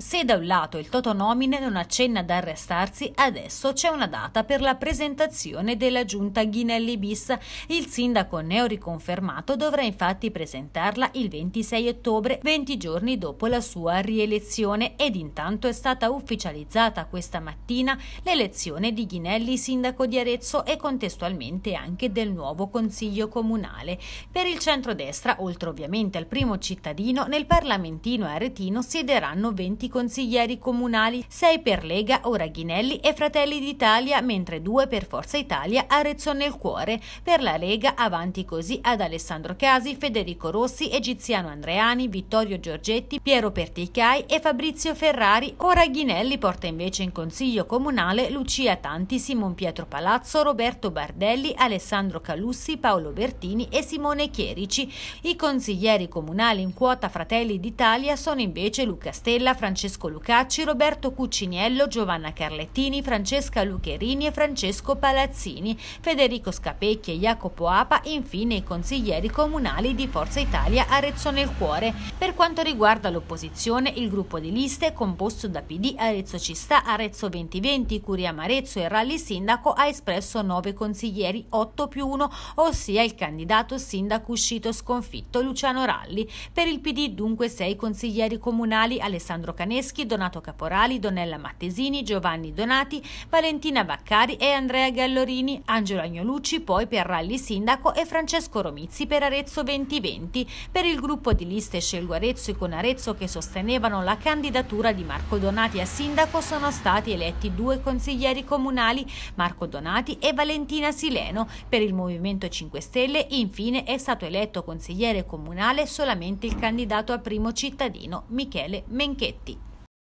Se da un lato il Totonomine non accenna ad arrestarsi, adesso c'è una data per la presentazione della giunta Ghinelli bis. Il sindaco neo riconfermato dovrà infatti presentarla il 26 ottobre, 20 giorni dopo la sua rielezione ed intanto è stata ufficializzata questa mattina l'elezione di Ghinelli sindaco di Arezzo e contestualmente anche del nuovo consiglio comunale. Per il centrodestra, oltre ovviamente al primo cittadino, nel parlamentino aretino siederanno 20 consiglieri comunali, 6 per Lega, ora Ghinelli e Fratelli d'Italia, mentre 2 per Forza Italia, Arezzo nel cuore. Per la Lega, avanti così ad Alessandro Casi, Federico Rossi, Egiziano Andreani, Vittorio Giorgetti, Piero Perticai e Fabrizio Ferrari. Ora Ghinelli porta invece in consiglio comunale Lucia Tanti, Simon Pietro Palazzo, Roberto Bardelli, Alessandro Calussi, Paolo Bertini e Simone Chierici. I consiglieri comunali in quota Fratelli d'Italia sono invece Luca Stella, Francesco Francesco Lucacci, Roberto Cuciniello, Giovanna Carlettini, Francesca Lucherini e Francesco Palazzini, Federico Scapecchi e Jacopo Apa, infine i consiglieri comunali di Forza Italia Arezzo nel Cuore. Per quanto riguarda l'opposizione, il gruppo di liste composto da PD Arezzo Cistà, Arezzo 2020, Curia Marezzo e Rally Sindaco ha espresso 9 consiglieri, 8 più 1, ossia il candidato sindaco uscito sconfitto Luciano Ralli. Per il PD dunque 6 consiglieri comunali Alessandro Canetti, Romaneschi, Donato Caporali, Donella Mattesini, Giovanni Donati, Valentina Baccari e Andrea Gallorini, Angelo Agnolucci poi per Rally Sindaco e Francesco Romizzi per Arezzo 2020, per il gruppo di liste Scelgo Arezzo e Con Arezzo che sostenevano la candidatura di Marco Donati a sindaco sono stati eletti due consiglieri comunali, Marco Donati e Valentina Sileno. Per il Movimento 5 Stelle infine è stato eletto consigliere comunale solamente il candidato a primo cittadino Michele Menchetti.